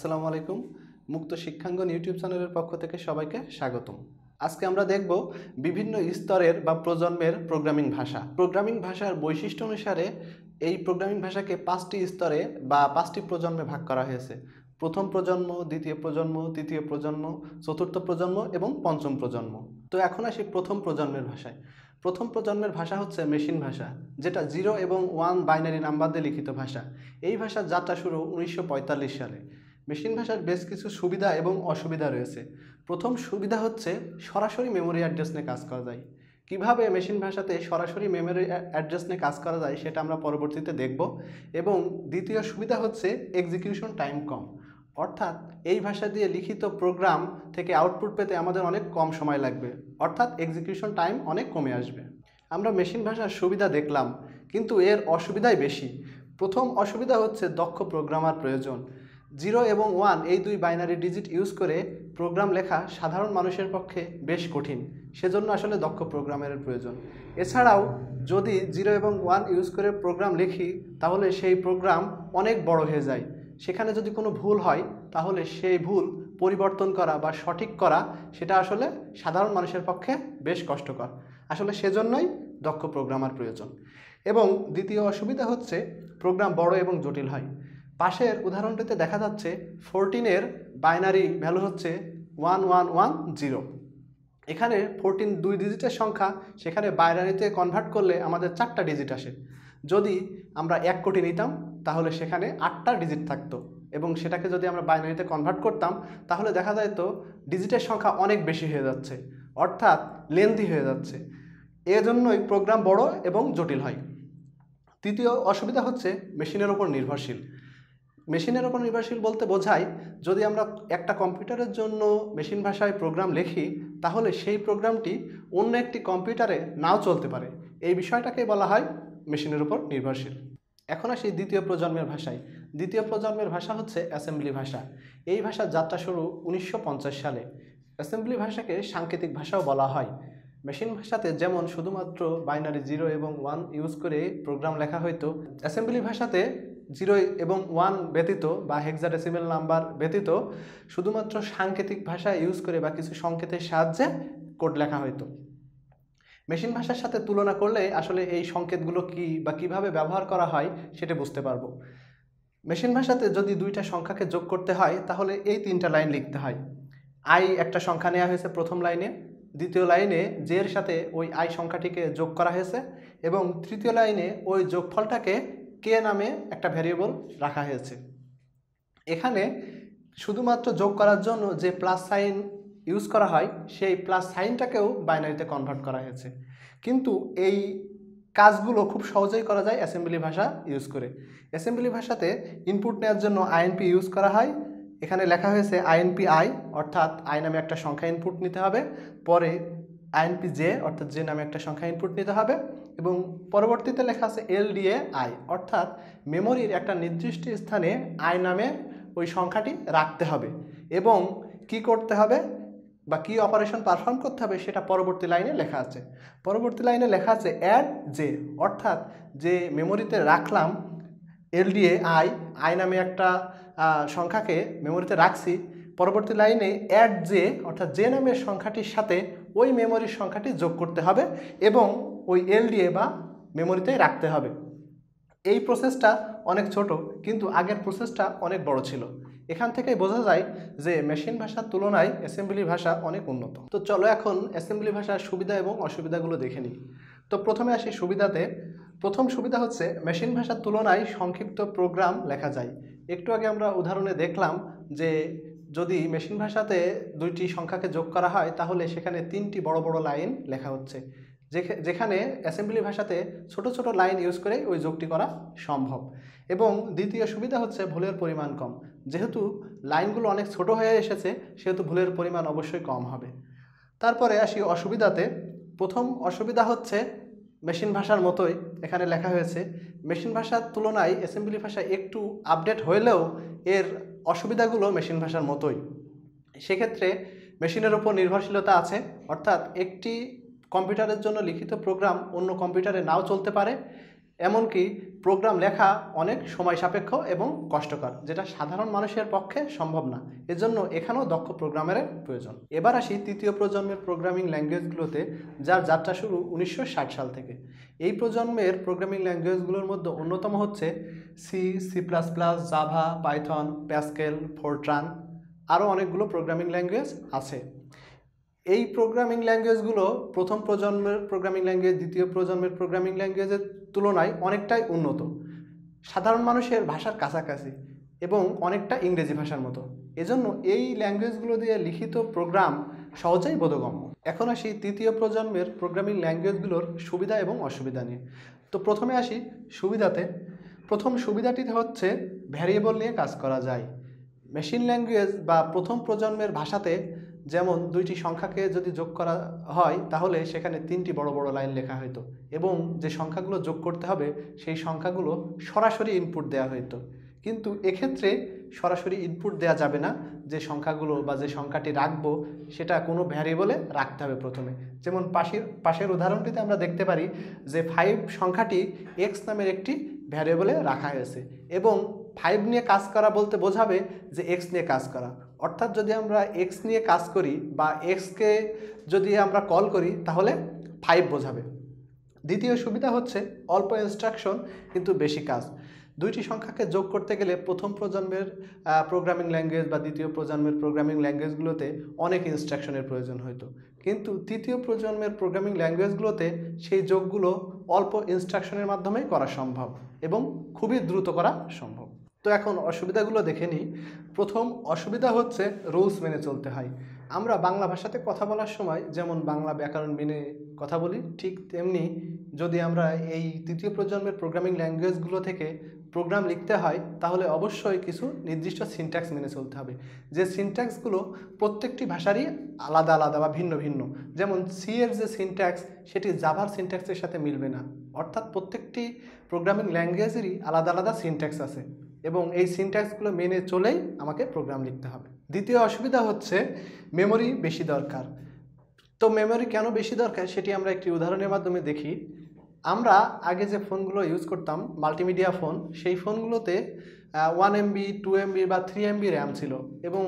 আসসালামু আলাইকুম মুক্ত শিক্ষাঙ্গন ইউটিউব চ্যানেলের পক্ষ থেকে সবাইকে স্বাগতম আজকে আমরা দেখব বিভিন্ন স্তরের বা প্রজন্মের প্রোগ্রামিং ভাষা প্রোগ্রামিং ভাষার বৈশিষ্ট্য অনুসারে এই প্রোগ্রামিং ভাষাকে পাঁচটি স্তরে বা পাঁচটি প্রজন্মে ভাগ করা হয়েছে প্রথম প্রজন্ম দ্বিতীয় প্রজন্ম তৃতীয় প্রজন্ম চতুর্থ প্রজন্ম এবং পঞ্চম প্রজন্ম তো এখন আসি প্রথম প্রজন্মের ভাষায় প্রথম প্রজন্মের ভাষা হচ্ছে মেশিন ভাষা যেটা জিরো এবং ওয়ান বাইনারি নাম্বার দিয়ে লিখিত ভাষা এই ভাষার যাত্রা শুরু উনিশশো সালে মেশিন ভাষার বেশ কিছু সুবিধা এবং অসুবিধা রয়েছে প্রথম সুবিধা হচ্ছে সরাসরি মেমোরি অ্যাড্রেস নিয়ে কাজ করা যায় কিভাবে মেশিন ভাষাতে সরাসরি মেমোরি অ্যাড্রেস নিয়ে কাজ করা যায় সেটা আমরা পরবর্তীতে দেখব এবং দ্বিতীয় সুবিধা হচ্ছে এক্সিকিউশন টাইম কম অর্থাৎ এই ভাষা দিয়ে লিখিত প্রোগ্রাম থেকে আউটপুট পেতে আমাদের অনেক কম সময় লাগবে অর্থাৎ এক্সিকিউশন টাইম অনেক কমে আসবে আমরা মেশিন ভাষার সুবিধা দেখলাম কিন্তু এর অসুবিধাই বেশি প্রথম অসুবিধা হচ্ছে দক্ষ প্রোগ্রামার প্রয়োজন জিরো এবং ওয়ান এই দুই বাইনারি ডিজিট ইউজ করে প্রোগ্রাম লেখা সাধারণ মানুষের পক্ষে বেশ কঠিন সেজন্য আসলে দক্ষ প্রোগ্রামের প্রয়োজন এছাড়াও যদি জিরো এবং ওয়ান ইউজ করে প্রোগ্রাম লিখি তাহলে সেই প্রোগ্রাম অনেক বড় হয়ে যায় সেখানে যদি কোনো ভুল হয় তাহলে সেই ভুল পরিবর্তন করা বা সঠিক করা সেটা আসলে সাধারণ মানুষের পক্ষে বেশ কষ্টকর আসলে সেজন্যই দক্ষ প্রোগ্রামার প্রয়োজন এবং দ্বিতীয় অসুবিধা হচ্ছে প্রোগ্রাম বড় এবং জটিল হয় পাশের উদাহরণটিতে দেখা যাচ্ছে ফোরটিনের বাইনারি ভ্যালু হচ্ছে ওয়ান ওয়ান ওয়ান জিরো এখানে ফোরটিন দুই ডিজিটের সংখ্যা সেখানে বাইনারিতে কনভার্ট করলে আমাদের চারটা ডিজিট আসে যদি আমরা এক কোটি নিতাম তাহলে সেখানে আটটা ডিজিট থাকতো এবং সেটাকে যদি আমরা বাইনারিতে কনভার্ট করতাম তাহলে দেখা যায় তো ডিজিটের সংখ্যা অনেক বেশি হয়ে যাচ্ছে অর্থাৎ লেন্দি হয়ে যাচ্ছে এজন্যই প্রোগ্রাম বড় এবং জটিল হয় তৃতীয় অসুবিধা হচ্ছে মেশিনের ওপর নির্ভরশীল মেশিনের ওপর নির্ভরশীল বলতে বোঝায় যদি আমরা একটা কম্পিউটারের জন্য মেশিন ভাষায় প্রোগ্রাম লিখি তাহলে সেই প্রোগ্রামটি অন্য একটি কম্পিউটারে নাও চলতে পারে এই বিষয়টাকে বলা হয় মেশিনের উপর নির্ভরশীল এখন আসি দ্বিতীয় প্রজন্মের ভাষায় দ্বিতীয় প্রজন্মের ভাষা হচ্ছে অ্যাসেম্বলি ভাষা এই ভাষার যাত্রা শুরু উনিশশো সালে অ্যাসেম্বলি ভাষাকে সাংকেতিক ভাষাও বলা হয় মেশিন ভাষাতে যেমন শুধুমাত্র বাইনারি জিরো এবং ওয়ান ইউজ করে প্রোগ্রাম লেখা হইতো অ্যাসেম্বলি ভাষাতে জিরো এবং ওয়ান ব্যতীত বা হেক্সাডেসিমেল নাম্বার ব্যতীত শুধুমাত্র সাংকেতিক ভাষা ইউজ করে বা কিছু সংকেতের সাহায্যে কোড লেখা হইতো মেশিন ভাষার সাথে তুলনা করলে আসলে এই সংকেতগুলো কি বা কিভাবে ব্যবহার করা হয় সেটা বুঝতে পারবো মেশিন ভাষাতে যদি দুইটা সংখ্যাকে যোগ করতে হয় তাহলে এই তিনটা লাইন লিখতে হয় আই একটা সংখ্যা নেওয়া হয়েছে প্রথম লাইনে দ্বিতীয় লাইনে জের সাথে ওই আই সংখ্যাটিকে যোগ করা হয়েছে এবং তৃতীয় লাইনে ওই যোগফলটাকে কে নামে একটা ভ্যারিয়েবল রাখা হয়েছে এখানে শুধুমাত্র যোগ করার জন্য যে প্লাস সাইন ইউজ করা হয় সেই প্লাস সাইনটাকেও বাইনারিতে কনভার্ট করা হয়েছে কিন্তু এই কাজগুলো খুব সহজেই করা যায় অ্যাসেম্বলি ভাষা ইউজ করে অ্যাসেম্বলি ভাষাতে ইনপুট নেওয়ার জন্য আইএনপি ইউজ করা হয় এখানে লেখা হয়েছে আইএনপি আই অর্থাৎ আই নামে একটা সংখ্যা ইনপুট নিতে হবে পরে আইএনপি জে অর্থাৎ যে নামে একটা সংখ্যা ইনপুট নিতে হবে এবং পরবর্তীতে লেখা আছে এলডিএ আই অর্থাৎ মেমোরির একটা নির্দিষ্ট স্থানে আই নামে ওই সংখ্যাটি রাখতে হবে এবং কি করতে হবে বা কি অপারেশন পারফর্ম করতে হবে সেটা পরবর্তী লাইনে লেখা আছে পরবর্তী লাইনে লেখা আছে অ্যাড জে অর্থাৎ যে মেমোরিতে রাখলাম এলডিএ আই আই নামে একটা সংখ্যাকে মেমোরিতে রাখছি পরবর্তী লাইনে অ্যাড জে অর্থাৎ জে নামের সংখ্যাটির সাথে ওই মেমোরির সংখ্যাটি যোগ করতে হবে এবং ওই এলডিএ বা মেমোরিতে রাখতে হবে এই প্রসেসটা অনেক ছোট কিন্তু আগের প্রসেসটা অনেক বড় ছিল এখান থেকেই বোঝা যায় যে মেশিন ভাষার তুলনায় অ্যাসেম্বলি ভাষা অনেক উন্নত তো চলো এখন অ্যাসেম্বলি ভাষার সুবিধা এবং অসুবিধাগুলো দেখে নিই তো প্রথমে আসি সুবিধাতে প্রথম সুবিধা হচ্ছে মেশিন ভাষার তুলনায় সংক্ষিপ্ত প্রোগ্রাম লেখা যায় একটু আগে আমরা উদাহরণে দেখলাম যে যদি মেশিন ভাষাতে দুইটি সংখ্যাকে যোগ করা হয় তাহলে সেখানে তিনটি বড় বড় লাইন লেখা হচ্ছে যেখানে অ্যাসেম্বলি ভাষাতে ছোট ছোট লাইন ইউজ করে ওই যোগটি করা সম্ভব এবং দ্বিতীয় সুবিধা হচ্ছে ভুলের পরিমাণ কম যেহেতু লাইনগুলো অনেক ছোট হয়ে এসেছে সেহেতু ভুলের পরিমাণ অবশ্যই কম হবে তারপরে আসি অসুবিধাতে প্রথম অসুবিধা হচ্ছে মেশিন ভাষার মতোই এখানে লেখা হয়েছে মেশিন ভাষার তুলনায় অ্যাসেম্বলি ভাষা একটু আপডেট হইলেও এর অসুবিধাগুলো মেশিন ভাষার মতোই সেক্ষেত্রে মেশিনের ওপর নির্ভরশীলতা আছে অর্থাৎ একটি কম্পিউটারের জন্য লিখিত প্রোগ্রাম অন্য কম্পিউটারে নাও চলতে পারে এমনকি প্রোগ্রাম লেখা অনেক সময় সাপেক্ষ এবং কষ্টকর যেটা সাধারণ মানুষের পক্ষে সম্ভব না এজন্য এখানেও দক্ষ প্রোগ্রামের প্রয়োজন এবার আসি তৃতীয় প্রজন্মের প্রোগ্রামিং ল্যাঙ্গুয়েজগুলোতে যার যাত্রা শুরু উনিশশো সাল থেকে এই প্রজন্মের প্রোগ্রামিং ল্যাঙ্গুয়েজগুলোর মধ্যে অন্যতম হচ্ছে C C plus plus Java Python Pascal Fortran আরও অনেকগুলো প্রোগ্রামিং ল্যাঙ্গুয়েজ আছে এই প্রোগ্রামিং ল্যাঙ্গুয়েজগুলো প্রথম প্রজন্মের প্রোগ্রামিং ল্যাঙ্গুয়েজ দ্বিতীয় প্রজন্মের প্রোগ্রামিং ল্যাঙ্গুয়েজের তুলনায় অনেকটাই উন্নত সাধারণ মানুষের ভাষার কাছাকাছি এবং অনেকটা ইংরেজি ভাষার মতো এজন্য এই ল্যাঙ্গুয়েজগুলো দিয়ে লিখিত প্রোগ্রাম সহজেই বোধগম্য এখন আসি তৃতীয় প্রজন্মের প্রোগ্রামিং ল্যাঙ্গুয়েজগুলোর সুবিধা এবং অসুবিধা নিয়ে তো প্রথমে আসি সুবিধাতে প্রথম সুবিধাটি হচ্ছে ভ্যারিয়েবল নিয়ে কাজ করা যায় মেশিন ল্যাঙ্গুয়েজ বা প্রথম প্রজন্মের ভাষাতে যেমন দুইটি সংখ্যাকে যদি যোগ করা হয় তাহলে সেখানে তিনটি বড় বড় লাইন লেখা হইতো এবং যে সংখ্যাগুলো যোগ করতে হবে সেই সংখ্যাগুলো সরাসরি ইনপুট দেওয়া হইতো কিন্তু এক্ষেত্রে সরাসরি ইনপুট দেওয়া যাবে না যে সংখ্যাগুলো বা যে সংখ্যাটি রাখবো সেটা কোনো ভ্যারিয়েবলে রাখতে হবে প্রথমে যেমন পাশের পাশের উদাহরণটিতে আমরা দেখতে পারি যে ফাইভ সংখ্যাটি এক্স নামের একটি ভ্যারিয়েবলে রাখা হয়েছে এবং ফাইভ নিয়ে কাজ করা বলতে বোঝাবে যে এক্স নিয়ে কাজ করা অর্থাৎ যদি আমরা এক্স নিয়ে কাজ করি বা এক্সকে যদি আমরা কল করি তাহলে ফাইভ বোঝাবে দ্বিতীয় সুবিধা হচ্ছে অল্প ইনস্ট্রাকশন কিন্তু বেশি কাজ দুইটি সংখ্যাকে যোগ করতে গেলে প্রথম প্রজন্মের প্রোগ্রামিং ল্যাঙ্গুয়েজ বা দ্বিতীয় প্রজন্মের প্রোগ্রামিং ল্যাঙ্গুয়েজগুলোতে অনেক ইনস্ট্রাকশনের প্রয়োজন হতো কিন্তু তৃতীয় প্রজন্মের প্রোগ্রামিং ল্যাঙ্গুয়েজগুলোতে সেই যোগগুলো অল্প ইনস্ট্রাকশনের মাধ্যমে করা সম্ভব এবং খুবই দ্রুত করা সম্ভব তো এখন অসুবিধাগুলো দেখে নিই প্রথম অসুবিধা হচ্ছে রুলস মেনে চলতে হয় আমরা বাংলা ভাষাতে কথা বলার সময় যেমন বাংলা ব্যাকরণ মেনে কথা বলি ঠিক তেমনি যদি আমরা এই তৃতীয় প্রজন্মের প্রোগ্রামিং ল্যাঙ্গুয়েজগুলো থেকে প্রোগ্রাম লিখতে হয় তাহলে অবশ্যই কিছু নির্দিষ্ট সিনট্যাক্স মেনে চলতে হবে যে সিনট্যাক্সগুলো প্রত্যেকটি ভাষারই আলাদা আলাদা বা ভিন্ন ভিন্ন যেমন সি এর যে সিনট্যাক্স সেটি জাভার সিনট্যাক্সের সাথে মিলবে না অর্থাৎ প্রত্যেকটি প্রোগ্রামিং ল্যাঙ্গুয়েজেরই আলাদা আলাদা সিনট্যাক্স আছে এবং এই সিনট্যাক্সগুলো মেনে চলেই আমাকে প্রোগ্রাম লিখতে হবে দ্বিতীয় অসুবিধা হচ্ছে মেমোরি বেশি দরকার তো মেমোরি কেন বেশি দরকার সেটি আমরা একটি উদাহরণের মাধ্যমে দেখি আমরা আগে যে ফোনগুলো ইউজ করতাম মাল্টিমিডিয়া ফোন সেই ফোনগুলোতে ওয়ান এমবি টু এমবি বা থ্রি এমবি র্যাম ছিল এবং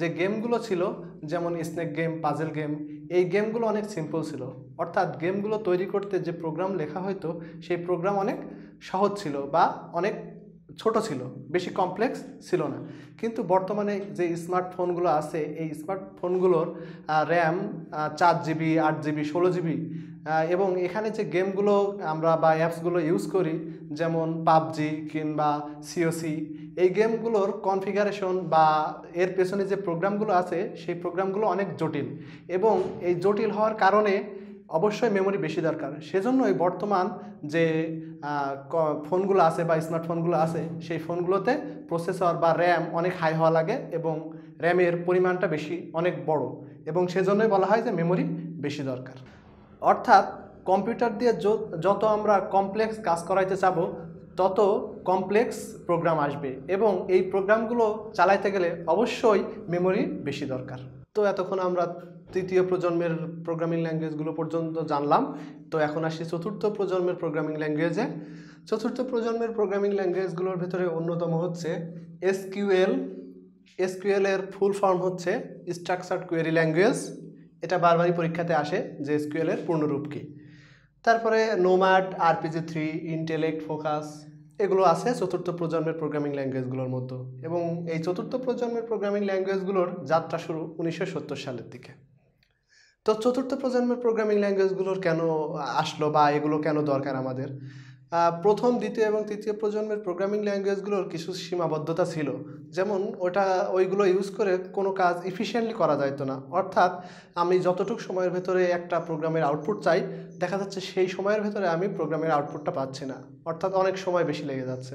যে গেমগুলো ছিল যেমন স্নেক গেম পাজেল গেম এই গেমগুলো অনেক সিম্পল ছিল অর্থাৎ গেমগুলো তৈরি করতে যে প্রোগ্রাম লেখা হতো সেই প্রোগ্রাম অনেক সহজ ছিল বা অনেক ছোট ছিল বেশি কমপ্লেক্স ছিল না কিন্তু বর্তমানে যে স্মার্টফোনগুলো আছে এই স্মার্টফোনগুলোর র্যাম চার জিবি আট জিবি ষোলো জিবি এবং এখানে যে গেমগুলো আমরা বা অ্যাপসগুলো ইউজ করি যেমন পাবজি কিংবা সিওসি এই গেমগুলোর কনফিগারেশন বা এর পেছনে যে প্রোগ্রামগুলো আছে সেই প্রোগ্রামগুলো অনেক জটিল এবং এই জটিল হওয়ার কারণে অবশ্যই মেমোরি বেশি দরকার সেজন্যই বর্তমান যে ফোনগুলো আছে বা স্মার্টফোনগুলো আছে সেই ফোনগুলোতে প্রসেসর বা র্যাম অনেক হাই হওয়া লাগে এবং র্যামের পরিমাণটা বেশি অনেক বড় এবং সেজন্যই বলা হয় যে মেমোরি বেশি দরকার অর্থাৎ কম্পিউটার দিয়ে যত আমরা কমপ্লেক্স কাজ করাইতে চাব তত কমপ্লেক্স প্রোগ্রাম আসবে এবং এই প্রোগ্রামগুলো চালাইতে গেলে অবশ্যই মেমোরি বেশি দরকার তো এতক্ষণ আমরা তৃতীয় প্রজন্মের প্রোগ্রামিং ল্যাঙ্গুয়েজগুলো পর্যন্ত জানলাম তো এখন আসি চতুর্থ প্রজন্মের প্রোগ্রামিং ল্যাঙ্গুয়েজে চতুর্থ প্রজন্মের প্রোগ্রামিং ল্যাঙ্গুয়েজগুলোর ভেতরে অন্যতম হচ্ছে এসকিউএল এসকিউএল এর ফুল ফর্ম হচ্ছে স্ট্রাকচার্ড কোয়েরি ল্যাঙ্গুয়েজ এটা বারবারই পরীক্ষাতে আসে যে এসকিউএল এর পূর্ণরূপ কী তারপরে Nomad RPG three Intellect Focus এগুলো আছে চতুর্থ প্রজন্মের প্রোগ্রামিং ল্যাঙ্গুয়েজগুলোর মতো এবং এই চতুর্থ প্রজন্মের প্রোগ্রামিং ল্যাঙ্গুয়েজগুলোর যাত্রা শুরু উনিশশো সত্তর সালের দিকে তো চতুর্থ প্রজন্মের প্রোগ্রামিং ল্যাঙ্গুয়েজগুলোর কেন আসলো বা এগুলো কেন দরকার আমাদের প্রথম দ্বিতীয় এবং তৃতীয় প্রজন্মের প্রোগ্রামিং ল্যাঙ্গুয়েজগুলোর কিছু সীমাবদ্ধতা ছিল যেমন ওটা ওইগুলো ইউজ করে কোনো কাজ ইফিসিয়েন্টলি করা যাইতো না অর্থাৎ আমি যতটুক সময়ের ভেতরে একটা প্রোগ্রামের আউটপুট চাই দেখা যাচ্ছে সেই সময়ের ভেতরে আমি প্রোগ্রামের আউটপুটটা পাচ্ছি না অর্থাৎ অনেক সময় বেশি লেগে যাচ্ছে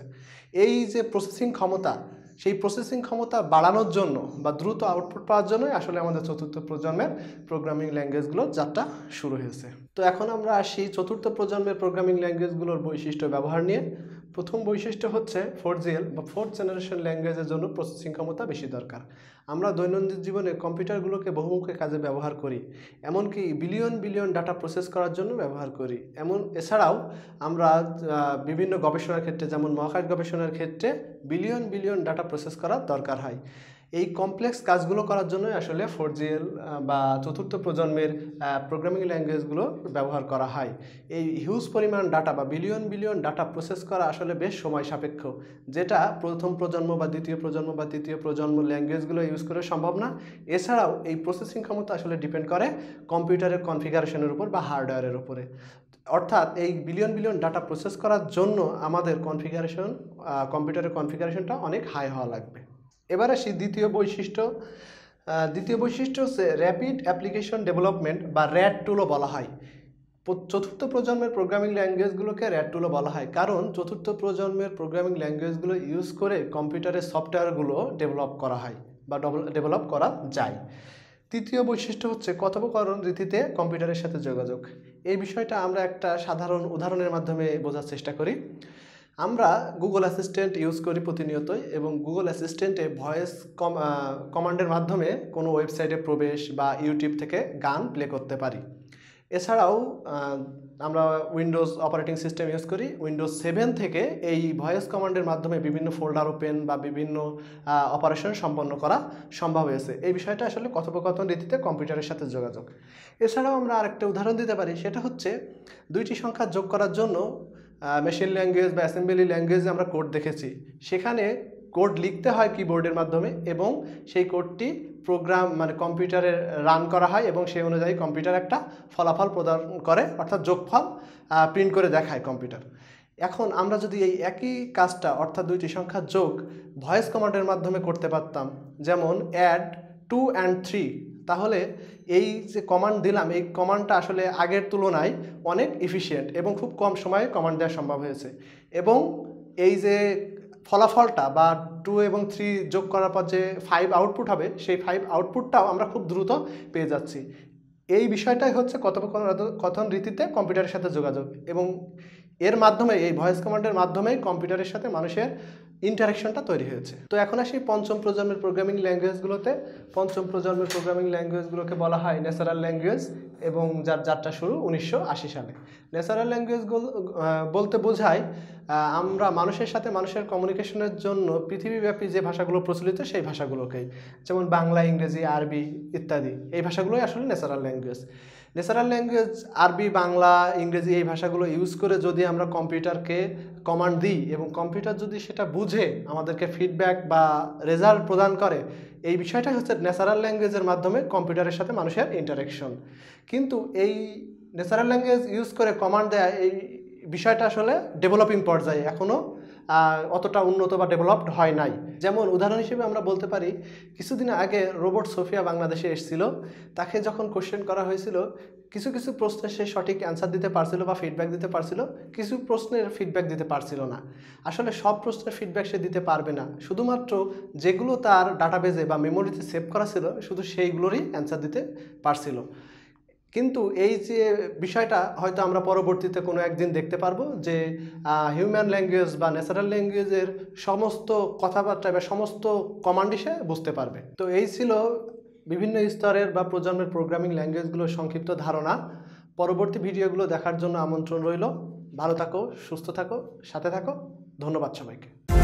এই যে প্রসেসিং ক্ষমতা সেই প্রসেসিং ক্ষমতা বাড়ানোর জন্য বা দ্রুত আউটপুট পাওয়ার জন্যই আসলে আমাদের চতুর্থ প্রজন্মের প্রোগ্রামিং ল্যাঙ্গুয়েজগুলোর যাত্রা শুরু হয়েছে তো এখন আমরা আসি চতুর্থ প্রজন্মের প্রোগ্রামিং ল্যাঙ্গুয়েজগুলোর বৈশিষ্ট্য ব্যবহার নিয়ে প্রথম বৈশিষ্ট্য হচ্ছে ফোর জিএল বা ফোর্থ জেনারেশন ল্যাঙ্গুয়েজের জন্য প্রসেসিং ক্ষমতা বেশি দরকার আমরা দৈনন্দিন জীবনে কম্পিউটারগুলোকে বহুমুখী কাজে ব্যবহার করি এমনকি বিলিয়ন বিলিয়ন ডাটা প্রসেস করার জন্য ব্যবহার করি এমন এছাড়াও আমরা বিভিন্ন গবেষণার ক্ষেত্রে যেমন মহাকাশ গবেষণার ক্ষেত্রে বিলিয়ন বিলিয়ন ডাটা প্রসেস করার দরকার হয় এই কমপ্লেক্স কাজগুলো করার জন্যই আসলে ফোর বা চতুর্থ প্রজন্মের প্রোগ্রামিং ল্যাঙ্গুয়েজগুলো ব্যবহার করা হয় এই হিউজ পরিমাণ ডাটা বা বিলিয়ন বিলিয়ন ডাটা প্রসেস করা আসলে বেশ সময় সাপেক্ষ যেটা প্রথম প্রজন্ম বা দ্বিতীয় প্রজন্ম বা তৃতীয় প্রজন্ম ল্যাঙ্গুয়েজগুলো ইউজ করে সম্ভব না এছাড়াও এই প্রসেসিং ক্ষমতা আসলে ডিপেন্ড করে কম্পিউটারের কনফিগারেশনের উপর বা হার্ডওয়্যারের উপরে অর্থাৎ এই বিলিয়ন বিলিয়ন ডাটা প্রসেস করার জন্য আমাদের কনফিগারেশন কম্পিউটারের কনফিগারেশনটা অনেক হাই হওয়া লাগবে এবার আসি দ্বিতীয় বৈশিষ্ট্য দ্বিতীয় বৈশিষ্ট্য হচ্ছে র্যাপিড অ্যাপ্লিকেশন ডেভেলপমেন্ট বা র্যাড টুলও বলা হয় চতুর্থ প্রজন্মের প্রোগ্রামিং ল্যাঙ্গুয়েজগুলোকে র্যাড টুলও বলা হয় কারণ চতুর্থ প্রজন্মের প্রোগ্রামিং ল্যাঙ্গুয়েজগুলো ইউজ করে কম্পিউটারের সফটওয়্যারগুলো ডেভেলপ করা হয় বা ডেভেলপ করা যায় তৃতীয় বৈশিষ্ট্য হচ্ছে কথোপকরণ রীতিতে কম্পিউটারের সাথে যোগাযোগ এই বিষয়টা আমরা একটা সাধারণ উদাহরণের মাধ্যমে বোঝার চেষ্টা করি আমরা গুগল অ্যাসিস্ট্যান্ট ইউজ করি প্রতিনিয়তই এবং গুগল অ্যাসিস্ট্যান্টে ভয়েস কমান্ডের মাধ্যমে কোনো ওয়েবসাইটে প্রবেশ বা ইউটিউব থেকে গান প্লে করতে পারি এছাড়াও আমরা উইন্ডোজ অপারেটিং সিস্টেম ইউজ করি উইন্ডোজ সেভেন থেকে এই ভয়েস কমান্ডের মাধ্যমে বিভিন্ন ফোল্ডার ওপেন বা বিভিন্ন অপারেশন সম্পন্ন করা সম্ভব হয়েছে এই বিষয়টা আসলে কথোপকথন রীতিতে কম্পিউটারের সাথে যোগাযোগ এছাড়াও আমরা আরেকটা উদাহরণ দিতে পারি সেটা হচ্ছে দুইটি সংখ্যা যোগ করার জন্য মেশিন ল্যাঙ্গুয়েজ বা অ্যাসেম্বলি ল্যাঙ্গুয়েজে আমরা কোড দেখেছি সেখানে কোড লিখতে হয় কিবোর্ডের মাধ্যমে এবং সেই কোডটি প্রোগ্রাম মানে কম্পিউটারে রান করা হয় এবং সেই অনুযায়ী কম্পিউটার একটা ফলাফল প্রদান করে অর্থাৎ যোগফল প্রিন্ট করে দেখায় কম্পিউটার এখন আমরা যদি এই একই কাজটা অর্থাৎ দুইটি সংখ্যা যোগ ভয়েস কমান্ডের মাধ্যমে করতে পারতাম যেমন অ্যাড টু অ্যান্ড থ্রি তাহলে এই যে কমান্ড দিলাম এই কমান্ডটা আসলে আগের তুলনায় অনেক এফিসিয়েন্ট এবং খুব কম সময়ে কমান্ড দেওয়া সম্ভব হয়েছে এবং এই যে ফলাফলটা বা টু এবং থ্রি যোগ করার পর যে ফাইভ আউটপুট হবে সেই ফাইভ আউটপুটটাও আমরা খুব দ্রুত পেয়ে যাচ্ছি এই বিষয়টাই হচ্ছে কথোপকথন রীতিতে কম্পিউটারের সাথে যোগাযোগ এবং এর মাধ্যমে এই ভয়েস কমান্ডের মাধ্যমে কম্পিউটারের সাথে মানুষের ইন্টারাকশনটা তৈরি হয়েছে তো এখন আসি পঞ্চম প্রজন্মের প্রোগ্রামিং ল্যাঙ্গুয়েজগুলোতে পঞ্চম প্রজন্মের প্রোগ্রামিং ল্যাঙ্গুয়েজগুলোকে বলা হয় ন্যাচারাল ল্যাঙ্গুয়েজ এবং যার যাত্রা শুরু উনিশশো সালে ন্যাচারাল ল্যাঙ্গুয়েজ বলতে বোঝায় আমরা মানুষের সাথে মানুষের কমিউনিকেশনের জন্য পৃথিবীব্যাপী যে ভাষাগুলো প্রচলিত সেই ভাষাগুলোকেই যেমন বাংলা ইংরেজি আরবি ইত্যাদি এই ভাষাগুলোই আসলে ন্যাচারাল ল্যাঙ্গুয়েজ ন্যাচারাল ল্যাঙ্গুয়েজ আরবি বাংলা ইংরেজি এই ভাষাগুলো ইউজ করে যদি আমরা কম্পিউটারকে কমান্ড দিই এবং কম্পিউটার যদি সেটা বুঝে আমাদেরকে ফিডব্যাক বা রেজাল্ট প্রদান করে এই বিষয়টাই হচ্ছে ন্যাচারাল ল্যাঙ্গুয়েজের মাধ্যমে কম্পিউটারের সাথে মানুষের ইন্টারাকশন কিন্তু এই ন্যাচারাল ল্যাঙ্গুয়েজ ইউজ করে কমান্ড দেয়া এই বিষয়টা আসলে ডেভেলপিং পর্যায়ে এখনও অতটা উন্নত বা ডেভেলপড হয় নাই যেমন উদাহরণ হিসেবে আমরা বলতে পারি কিছুদিন আগে রোবট সোফিয়া বাংলাদেশে এসেছিল তাকে যখন কোশ্চেন করা হয়েছিল কিছু কিছু প্রশ্নের সে সঠিক অ্যান্সার দিতে পারছিল বা ফিডব্যাক দিতে পারছিল কিছু প্রশ্নের ফিডব্যাক দিতে পারছিল না আসলে সব প্রশ্নের ফিডব্যাক সে দিতে পারবে না শুধুমাত্র যেগুলো তার ডাটাবেজে বা মেমোরিতে সেভ করা ছিল শুধু সেইগুলোরই অ্যান্সার দিতে পারছিল কিন্তু এই যে বিষয়টা হয়তো আমরা পরবর্তীতে কোনো একদিন দেখতে পারবো যে হিউম্যান ল্যাঙ্গুয়েজ বা ন্যাচারাল ল্যাঙ্গুয়েজের সমস্ত কথাবার্তা বা সমস্ত কমান্ডই সে বুঝতে পারবে তো এই ছিল বিভিন্ন স্তরের বা প্রজন্মের প্রোগ্রামিং ল্যাঙ্গুয়েজগুলোর সংক্ষিপ্ত ধারণা পরবর্তী ভিডিওগুলো দেখার জন্য আমন্ত্রণ রইল ভালো থাকো সুস্থ থাকো সাথে থাকো ধন্যবাদ সবাইকে